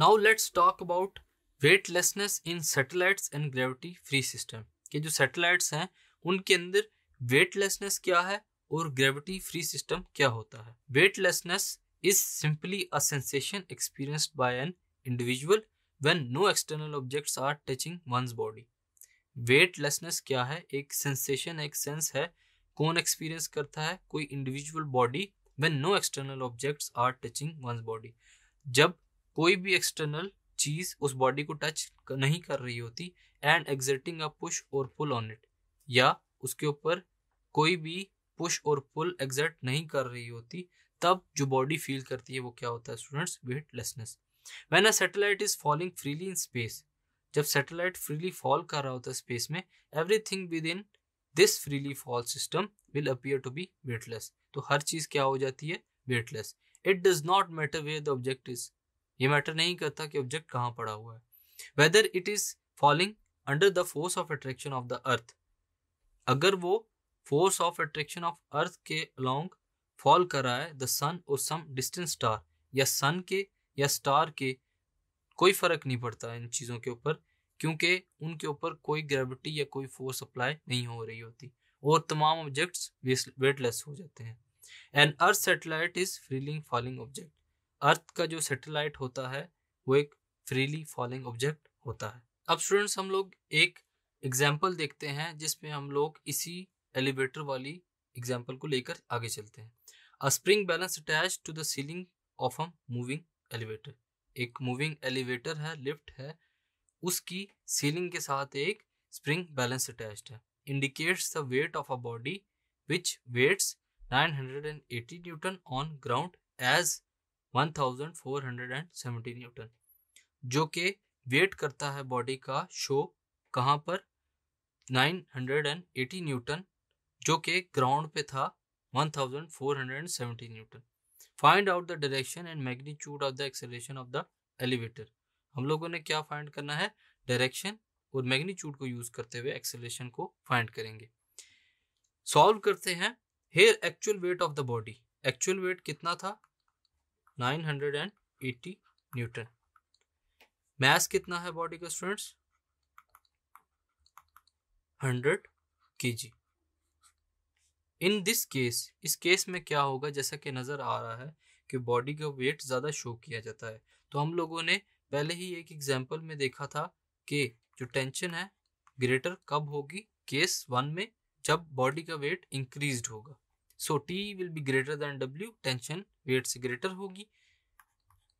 now let's talk about weightlessness in satellites and gravity free system के जो satellites हैं उनके अंदर वेटलेसनेस क्या है और ग्रेविटी फ्री सिस्टम क्या होता है weightlessness is simply a sensation experienced by an individual when no external objects are touching one's body weightlessness क्या है एक सेंसेशन एक सेंस है कौन एक्सपीरियंस करता है कोई individual body when no external objects are touching one's body जब कोई भी एक्सटर्नल चीज उस बॉडी को टच नहीं कर रही होती एंड एग्जर्टिंग अ पुश और पुल ऑन इट या उसके ऊपर कोई भी पुश और पुल एग्जर्ट नहीं कर रही होती तब जो बॉडी फील करती है वो क्या होता है students weightlessness when a satellite is falling freely in space जब सैटेलाइट फ्रीली फॉल कर रहा होता है स्पेस में everything within this freely fall system will appear to be weightless तो हर चीज क्या हो जाती है weightless it does not matter where the object is ये मैटर नहीं करता कि ऑब्जेक्ट कहाँ पड़ा हुआ है whether it is falling under the force of attraction of the earth अगर वो force of attraction of earth के अलॉन्ग फॉल कर रहा है द सन और सम डिस्टेंस स्टार या सन के या स्टार के कोई फर्क नहीं पड़ता इन चीज़ों के ऊपर क्योंकि उनके ऊपर कोई ग्रेविटी या कोई फोर्स अप्लाई नहीं हो रही होती और तमाम ऑब्जेक्ट्स वेटलेस हो जाते हैं and earth satellite is freely falling object earth का जो सेटेलाइट होता है वो एक फ्रीली फॉलिंग ऑब्जेक्ट होता है अब स्टूडेंट्स हम लोग एक एग्जाम्पल देखते हैं जिसमें हम लोग इसी एलिवेटर वाली एग्जाम्पल को लेकर आगे चलते हैं a spring balance attach to the ceiling of a moving elevator एक मूविंग एलिवेटर है लिफ्ट है उसकी सीलिंग के साथ एक स्प्रिंग बैलेंस अटैच है indicates the weight of a body which weighs nine hundred and eighty newton on ground as 1470 newton जो कि वेट करता है बॉडी का शो कहाँ पर 980 न्यूटन जो कि ग्राउंड पे था 1470 newton find out the direction and magnitude of the acceleration of the elevator हम लोगों ने क्या फाइंड करना है डायरेक्शन और मैग्नीट्यूड को यूज करते हुए एक्सेलेशन को फाइंड करेंगे सॉल्व करते हैं here actual weight of the body actual weight कितना था 980 न्यूटन मैस कितना है बॉडी का students 100 KG in this case इस केस में क्या होगा जैसा कि नज़र आ रहा है कि बॉडी का वेट ज़्यादा शो किया जाता है तो हम लोगों ने पहले ही एक एग्जाम्पल में देखा था कि जो टेंशन है ग्रेटर कब होगी केस वन में जब बॉडी का वेट इंक्रीज होगा so T will be greater than W tension weight से ग्रेटर होगी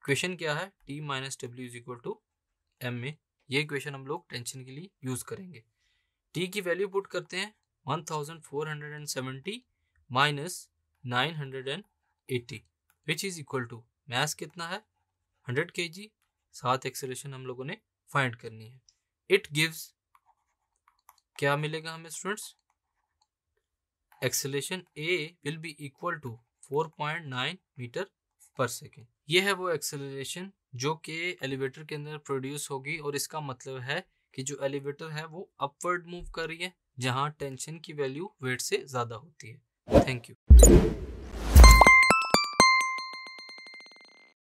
क्वेश्चन क्या है T minus W is equal to M A ये क्वेश्चन हम लोग टेंशन के लिए यूज करेंगे टी की वैल्यू पुट करते हैं one thousand four hundred and seventy minus nine hundred and eighty which is equal to mass कितना है हंड्रेड के जी सात एक्सलेशन हम लोगों ने फाइंड करनी है इट गिव्स क्या मिलेगा हमें students acceleration A will be equal to 4.9 metre per second ये है वो एक्सेलरेशन जो कि एलिवेटर के अंदर प्रोड्यूस होगी और इसका मतलब है कि जो एलिवेटर है वो अपवर्ड मूव कर रही है जहां टेंशन की वैल्यू वेट से ज़्यादा होती है थैंक यू